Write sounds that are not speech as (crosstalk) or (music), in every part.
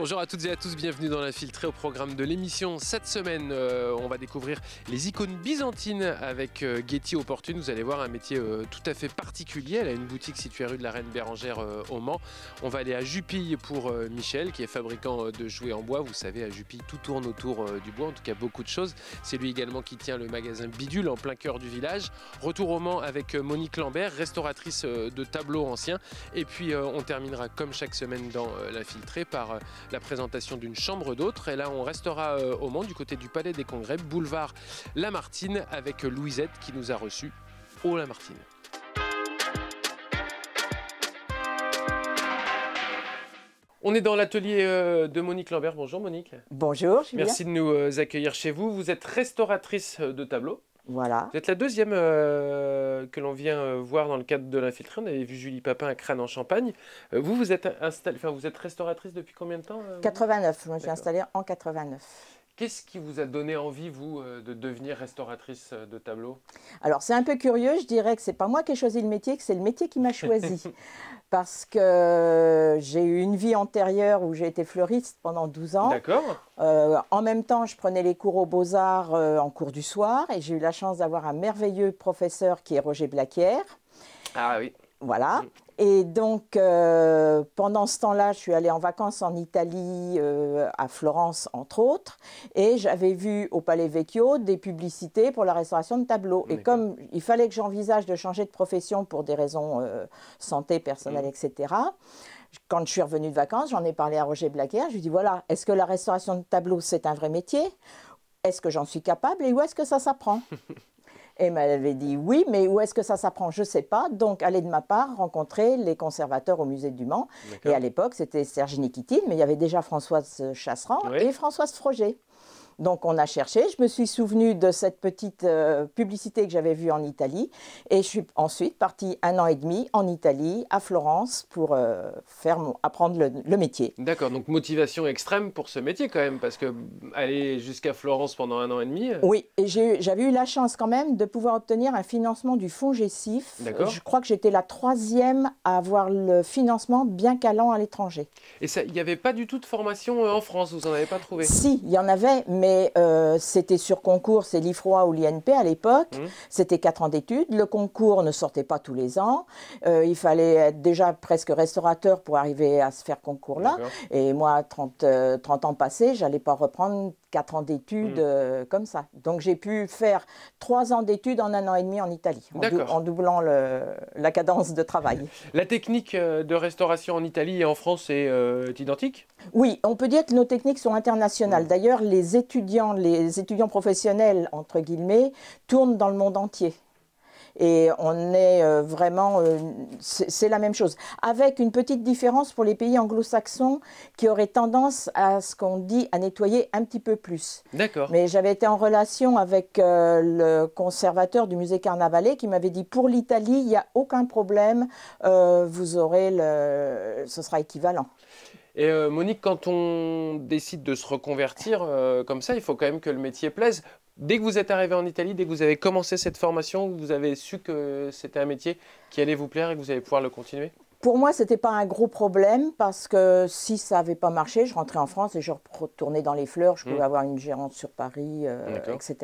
Bonjour à toutes et à tous, bienvenue dans l'infiltré au programme de l'émission. Cette semaine, euh, on va découvrir les icônes byzantines avec euh, Getty Opportune. Vous allez voir un métier euh, tout à fait particulier. Elle a une boutique située rue de la Reine Bérangère au Mans. On va aller à Jupille pour Michel, qui est fabricant de jouets en bois. Vous savez, à Jupille, tout tourne autour du bois, en tout cas beaucoup de choses. C'est lui également qui tient le magasin Bidule en plein cœur du village. Retour au Mans avec Monique Lambert, restauratrice de tableaux anciens. Et puis, on terminera comme chaque semaine dans l'infiltré par la présentation d'une chambre d'autre Et là, on restera euh, au monde du côté du Palais des Congrès, boulevard Lamartine, avec Louisette qui nous a reçus au Lamartine. On est dans l'atelier euh, de Monique Lambert. Bonjour Monique. Bonjour. Merci de nous euh, accueillir chez vous. Vous êtes restauratrice de tableaux. Voilà. Vous êtes la deuxième euh, que l'on vient euh, voir dans le cadre de l'infiltré. On avait vu Julie Papin à Crâne en Champagne. Euh, vous, vous êtes, enfin, vous êtes restauratrice depuis combien de temps 89. Je me suis installée en 89. Qu'est-ce qui vous a donné envie, vous, euh, de devenir restauratrice euh, de tableaux Alors, c'est un peu curieux. Je dirais que c'est pas moi qui ai choisi le métier, que c'est le métier qui m'a choisi. (laughs) Parce que j'ai eu une vie antérieure où j'ai été fleuriste pendant 12 ans. D'accord. Euh, en même temps, je prenais les cours aux Beaux-Arts en cours du soir et j'ai eu la chance d'avoir un merveilleux professeur qui est Roger Blaquière. Ah oui. Voilà. Mm. Et donc, euh, pendant ce temps-là, je suis allée en vacances en Italie, euh, à Florence, entre autres, et j'avais vu au Palais Vecchio des publicités pour la restauration de tableaux. Et comme il fallait que j'envisage de changer de profession pour des raisons euh, santé, personnelle, mm. etc., quand je suis revenue de vacances, j'en ai parlé à Roger Blaquer, je lui ai dit, voilà, est-ce que la restauration de tableaux, c'est un vrai métier Est-ce que j'en suis capable et où est-ce que ça s'apprend (laughs) Et elle m'avait dit oui, mais où est-ce que ça s'apprend Je ne sais pas. Donc, aller de ma part rencontrer les conservateurs au musée du Mans. Et à l'époque, c'était Serge Nikitine, mais il y avait déjà Françoise Chasseran et Françoise Froger. Donc on a cherché. Je me suis souvenu de cette petite euh, publicité que j'avais vue en Italie. Et je suis ensuite partie un an et demi en Italie, à Florence, pour euh, faire apprendre le, métier. D'accord, donc motivation extrême pour ce métier quand même, parce que aller jusqu'à Florence pendant un an et demi. Euh, oui, et j'avais eu la chance quand même de pouvoir obtenir un financement du fonds Gessif. Je crois que j'étais la troisième à avoir le financement, bien qu'allant à l'étranger. Et il n'y avait pas du tout de formation en France, vous n'en avez pas trouvé Si, il y en avait, mais euh, c'était sur concours, c'est l'IFROI ou l'INP à l'époque. Mmh. C'était quatre ans d'études. Le concours ne sortait pas tous les ans. Euh, il fallait être déjà presque restaurateur pour arriver à se faire concours là. Et moi, 30, 30 euh, ans passés, j'allais pas reprendre quatre ans d'études mmh. comme ça. Donc j'ai pu faire trois ans d'études en un an et demi en Italie, en, doublant la cadence de travail. (laughs) La technique de restauration en Italie et en France est identique Oui, on peut dire que nos techniques sont internationales. Mmh. D'ailleurs, les études les étudiants professionnels, entre guillemets, tournent dans le monde entier. Et on est euh, vraiment, euh, c'est la même chose. Avec une petite différence pour les pays anglo-saxons qui auraient tendance à ce qu'on dit à nettoyer un petit peu plus. D'accord. Mais j'avais été en relation avec euh, le conservateur du musée Carnavalet qui m'avait dit pour l'Italie, il n'y a aucun problème, vous aurez le, ce sera équivalent. Et euh, Monique, quand on décide de se reconvertir euh, comme ça, il faut quand même que le métier plaise. Dès que vous êtes arrivé en Italie, dès que vous avez commencé cette formation, vous avez su que c'était un métier qui allait vous plaire et que vous allez pouvoir le continuer pour moi, ce n'était pas un gros problème parce que si ça n'avait pas marché, je rentrais en France et je retournais dans les fleurs, je mm. pouvais avoir une gérante sur Paris, euh, etc.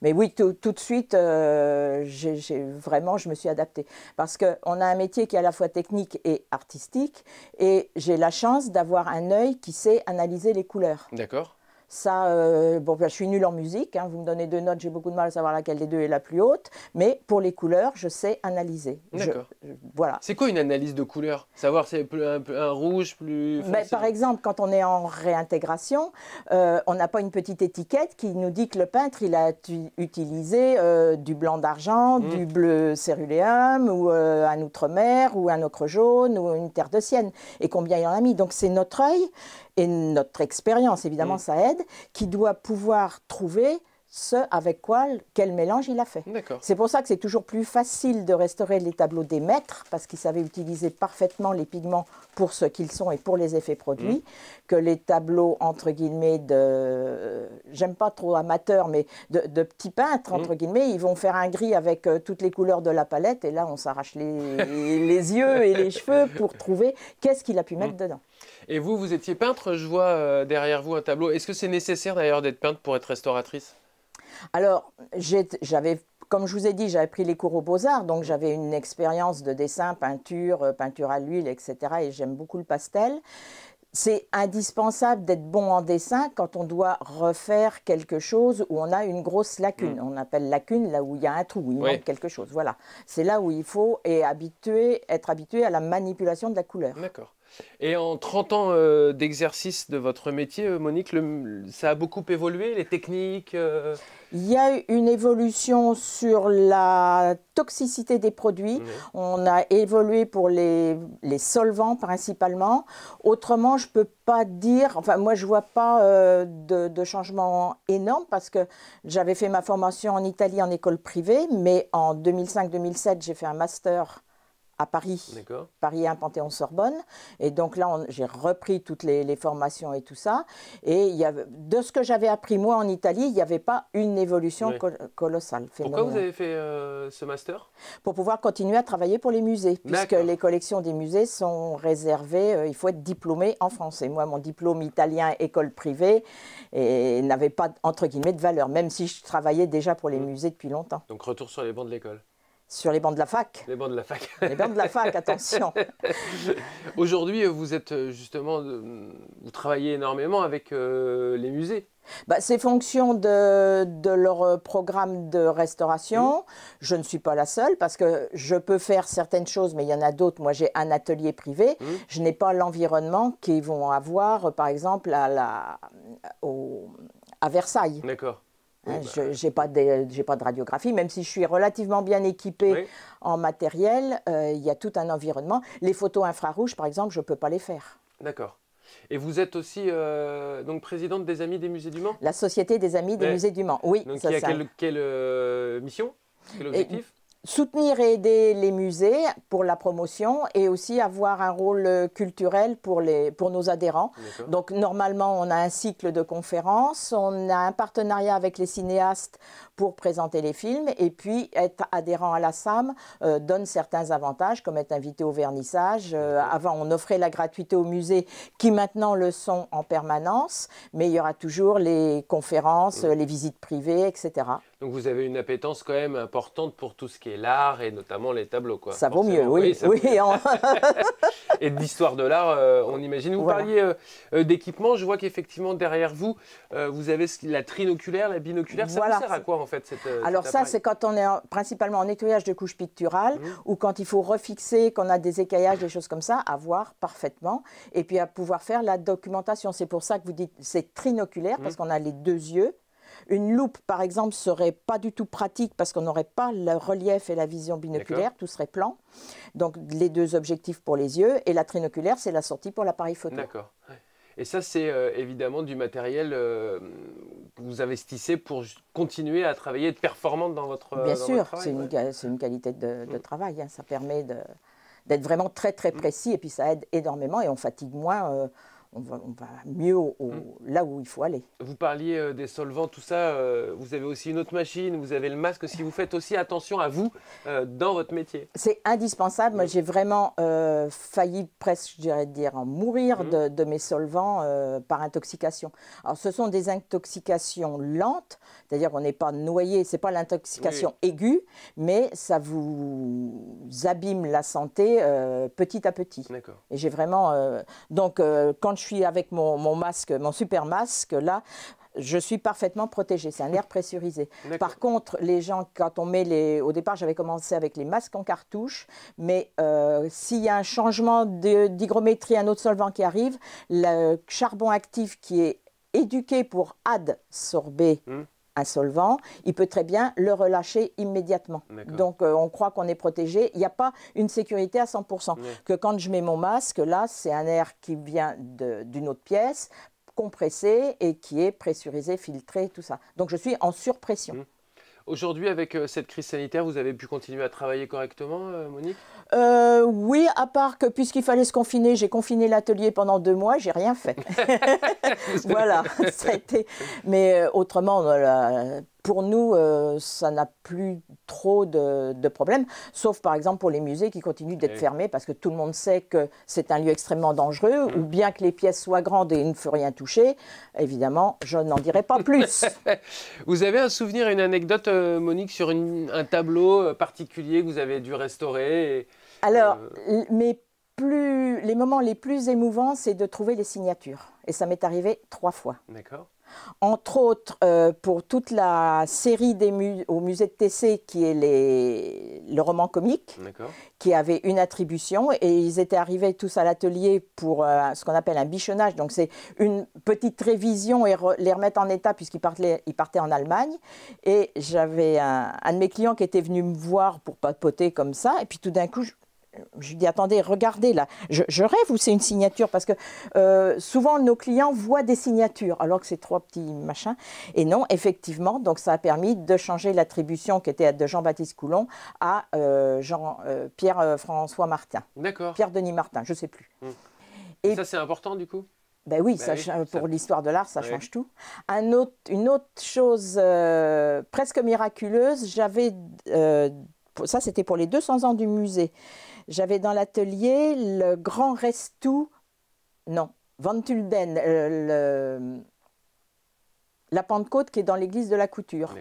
Mais oui, tout, de suite, euh, j'ai vraiment, je me suis adaptée. Parce qu'on a un métier qui est à la fois technique et artistique et j'ai la chance d'avoir un œil qui sait analyser les couleurs. D'accord. Ça, euh, bon, je suis nulle en musique, hein. vous me donnez deux notes, j'ai beaucoup de mal à savoir laquelle des deux est la plus haute, mais pour les couleurs, je sais analyser. D'accord. Voilà. C'est quoi une analyse de couleurs Savoir c'est un, rouge plus... Ben, mais par exemple, quand on est en réintégration, euh, on n'a pas une petite étiquette qui nous dit que le peintre, il a utilisé euh, du blanc d'argent, mmh. du bleu céruléum, ou un outre-mer, ou un ocre jaune, ou une terre de sienne, et combien il en a mis. Donc c'est notre œil et notre expérience, évidemment, mm. ça aide, qui doit pouvoir trouver ce avec quoi, quel mélange il a fait. C'est pour ça que c'est toujours plus facile de restaurer les tableaux des maîtres, parce qu'ils savaient utiliser parfaitement les pigments pour ce qu'ils sont et pour les effets produits, mm. que les tableaux, entre guillemets, de... J'aime pas trop amateurs, mais de, petits peintres, entre mm. guillemets, ils vont faire un gris avec euh, toutes les couleurs de la palette, et là, on s'arrache les, yeux et les cheveux pour trouver qu'est-ce qu'il a pu mettre dedans. Et vous, vous étiez peintre, je vois euh, derrière vous un tableau. Est-ce que c'est nécessaire d'ailleurs d'être peintre pour être restauratrice Alors, j'avais comme je vous ai dit, j'avais pris les cours aux beaux-arts, donc j'avais une expérience de dessin, peinture, euh, peinture à l'huile, etc. Et j'aime beaucoup le pastel. C'est indispensable d'être bon en dessin quand on doit refaire quelque chose où on a une grosse lacune. Mm. On appelle lacune là où il y a un trou, où il manque quelque chose. Voilà. C'est là où il faut être habitué à la manipulation de la couleur. D'accord. Et en 30 ans euh, d'exercice de votre métier, euh, Monique, ça a beaucoup évolué, les techniques euh Il y a eu une évolution sur la toxicité des produits. On a évolué pour les, les, solvants principalement. Autrement, je ne peux pas dire, enfin moi je ne vois pas de, de, changement énorme parce que j'avais fait ma formation en Italie en école privée, mais en 2005-2007, j'ai fait un master à Paris, Paris un Panthéon Sorbonne. Et donc là, j'ai repris toutes les, formations et tout ça. Et il de ce que j'avais appris moi en Italie, il n'y avait pas une évolution colossale. Pourquoi vous avez fait euh, ce master Pour pouvoir continuer à travailler pour les musées, puisque les collections des musées sont réservées. Euh, il faut être diplômé en français. Moi, mon diplôme italien école privée n'avait pas entre guillemets de valeur, même si je travaillais déjà pour les mm. musées depuis longtemps. Donc retour sur les bancs de l'école. Sur les bancs de la fac. Les bancs de la fac. les bancs de la fac, attention. (laughs) Aujourd'hui, vous êtes euh, justement, euh, vous travaillez énormément avec euh, les musées. Bah, c'est fonction de, leur programme de restauration. Je ne suis pas la seule parce que je peux faire certaines choses, mais il y en a d'autres. Moi, j'ai un atelier privé. Mmh. Je n'ai pas l'environnement qu'ils vont avoir, par exemple, à, la, au, à Versailles. D'accord. Hein, bah je n'ai pas, de radiographie, même si je suis relativement bien équipée en matériel, euh, il y a tout un environnement. Les photos infrarouges, par exemple, je ne peux pas les faire. D'accord. Et vous êtes aussi euh, donc présidente des Amis des Musées du Mans La Société des Amis des Musées du Mans, oui. Donc, ça, y a Quelle, quelle euh, mission Quel objectif soutenir et aider les musées pour la promotion et aussi avoir un rôle euh, culturel pour, les, pour nos adhérents. Donc normalement, on a un cycle de conférences, on a un partenariat avec les cinéastes pour présenter les films et puis être adhérent à la SAM euh, donne certains avantages comme être invité au vernissage. Euh, avant, on offrait la gratuité au musée qui maintenant le sont en permanence, mais il y aura toujours les conférences, euh. les visites privées, etc. Donc vous avez une appétence quand même importante pour tout ce qui est l'art et notamment les tableaux. Quoi. Ça vaut mieux, oui. oui, (laughs) de l'histoire et d'histoire de l'art, on imagine. Vous parliez d'équipement, je vois qu'effectivement derrière vous, vous avez la trinoculaire, la binoculaire. Ça vous sert à quoi en euh, Alors ça, c'est quand on est principalement en nettoyage de couches picturales mmh. ou quand il faut refixer, qu'on a des écaillages, des choses comme ça, à voir parfaitement et puis à pouvoir faire la documentation. C'est pour ça que vous dites c'est trinoculaire mmh. parce qu'on a les deux yeux. Une loupe, par exemple, serait pas du tout pratique parce qu'on n'aurait pas le relief et la vision binoculaire, tout serait plan. Donc les deux objectifs pour les yeux et la trinoculaire, c'est la sortie pour l'appareil photo. D'accord. Et ça, c'est euh, évidemment du matériel euh, que vous investissez pour continuer à travailler, être performante dans votre Bien sûr, c'est une, qualité de, mm. travail. Hein. ça permet d'être vraiment très très mm. précis et puis ça aide énormément et on fatigue moins. Euh, on va, mieux au, hmm. là où il faut aller. Vous parliez euh, des solvants, tout ça. Euh, vous avez aussi une autre machine, vous avez le masque. Si vous faites aussi attention à vous euh, dans votre métier. C'est indispensable. Moi, hmm. j'ai vraiment failli presque, je dirais dire, en mourir hmm. de, mes solvants par intoxication. Alors, ce sont des intoxications lentes, c'est-à-dire qu'on n'est pas noyé, c'est pas l'intoxication aiguë, mais ça vous abîme la santé petit à petit. D'accord. Et j'ai vraiment, donc quand je suis avec mon, masque, mon super masque, là, je suis parfaitement protégée. C'est un air pressurisé. Par contre, les gens, quand on met les... Au départ, j'avais commencé avec les masques en cartouche, mais euh, s'il y a un changement d'hygrométrie, un autre solvant qui arrive, le charbon actif qui est éduqué pour adsorber hmm un solvant, il peut très bien le relâcher immédiatement. Donc euh, on croit qu'on est protégé. Il n'y a pas une sécurité à 100%. Que quand je mets mon masque, là, c'est un air qui vient d'une autre pièce, compressé et qui est pressurisé, filtré, tout ça. Donc je suis en surpression. Mmh. Aujourd'hui, avec euh, cette crise sanitaire, vous avez pu continuer à travailler correctement, euh, Monique euh, Oui, à part que puisqu'il fallait se confiner, j'ai confiné l'atelier pendant deux mois, j'ai rien fait. (laughs) (laughs) voilà, (laughs) ça a été. Mais autrement, on a pour nous, euh, ça n'a plus trop de, problèmes, sauf par exemple pour les musées qui continuent d'être fermés parce que tout le monde sait que c'est un lieu extrêmement dangereux, mm. ou bien que les pièces soient grandes et il ne faut rien toucher. Évidemment, je n'en dirai pas plus. (laughs) vous avez un souvenir, une anecdote, euh, Monique, sur un tableau euh, particulier que vous avez dû restaurer Alors, mais plus, les moments les plus émouvants, c'est de trouver les signatures. Et ça m'est arrivé trois fois. D'accord entre autres euh, pour toute la série des au musée de tc qui est les, le roman comique, qui avait une attribution, et ils étaient arrivés tous à l'atelier pour euh, ce qu'on appelle un bichonnage, donc c'est une petite révision et les remettre en état puisqu'ils partaient, ils partaient en Allemagne, et j'avais un, de mes clients qui était venu me voir pour papoter comme ça, et puis tout d'un coup, je dis attendez, regardez là, je, rêve ou c'est une signature Parce que euh, souvent nos clients voient des signatures alors que c'est trois petits machins. Et non, effectivement, donc ça a permis de changer l'attribution qui était de Jean-Baptiste Coulon à euh, Jean, euh, Pierre-François Martin. D'accord. Pierre-Denis Martin, je ne sais plus. Mmh. Et, ça c'est important du coup ben oui, ben ça, pour l'histoire de l'art, ça change tout. une autre chose presque miraculeuse, j'avais, ça c'était pour les 200 ans du musée, j'avais dans l'atelier le Grand Restou, non, Van euh, la Pentecôte qui est dans l'église de la couture.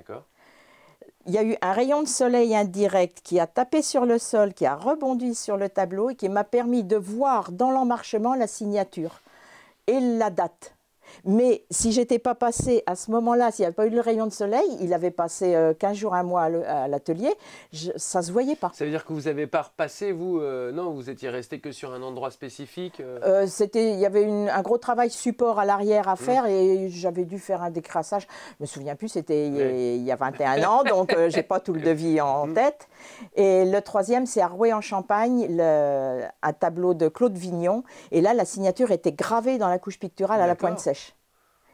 Il y a eu un rayon de soleil indirect qui a tapé sur le sol, qui a rebondi sur le tableau et qui m'a permis de voir dans l'emmarchement la signature et la date. Mais si j'étais pas passé à ce moment-là, s'il n'y avait pas eu le rayon de soleil, il avait passé 15 euh, jours, un mois à l'atelier, ça se voyait pas. Ça veut dire que vous n'avez pas repassé, vous euh, Non, vous étiez resté que sur un endroit spécifique euh C'était, Il y avait un gros travail support à l'arrière à mmh. faire et j'avais dû faire un décrassage. Je me souviens plus, c'était il, y a 21 ans, donc je j'ai pas tout le devis en mmh. tête. Et le troisième, c'est à roué en champagne un tableau de Claude Vignon. Et là, la signature était gravée dans la couche picturale à la pointe sèche.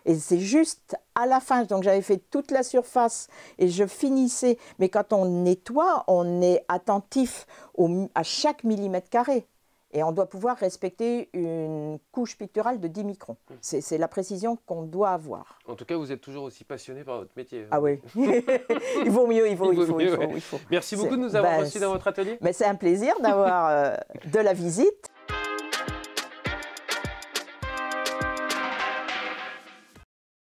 Et c'est juste à la fin, donc j'avais fait toute la surface et je finissais. Mais quand on nettoie, on est attentif au, à chaque millimètre carré. Et on doit pouvoir respecter une couche picturale de 10 microns. Hmm. C'est la précision qu'on doit avoir. En tout cas, vous êtes toujours aussi passionné par votre métier. Hein. Ah oui. (laughs) il vaut mieux, il vaut, faut, mieux, il, faut, il faut, Merci beaucoup de nous avoir ben, reçus dans votre atelier. Mais c'est un plaisir d'avoir euh, de la visite.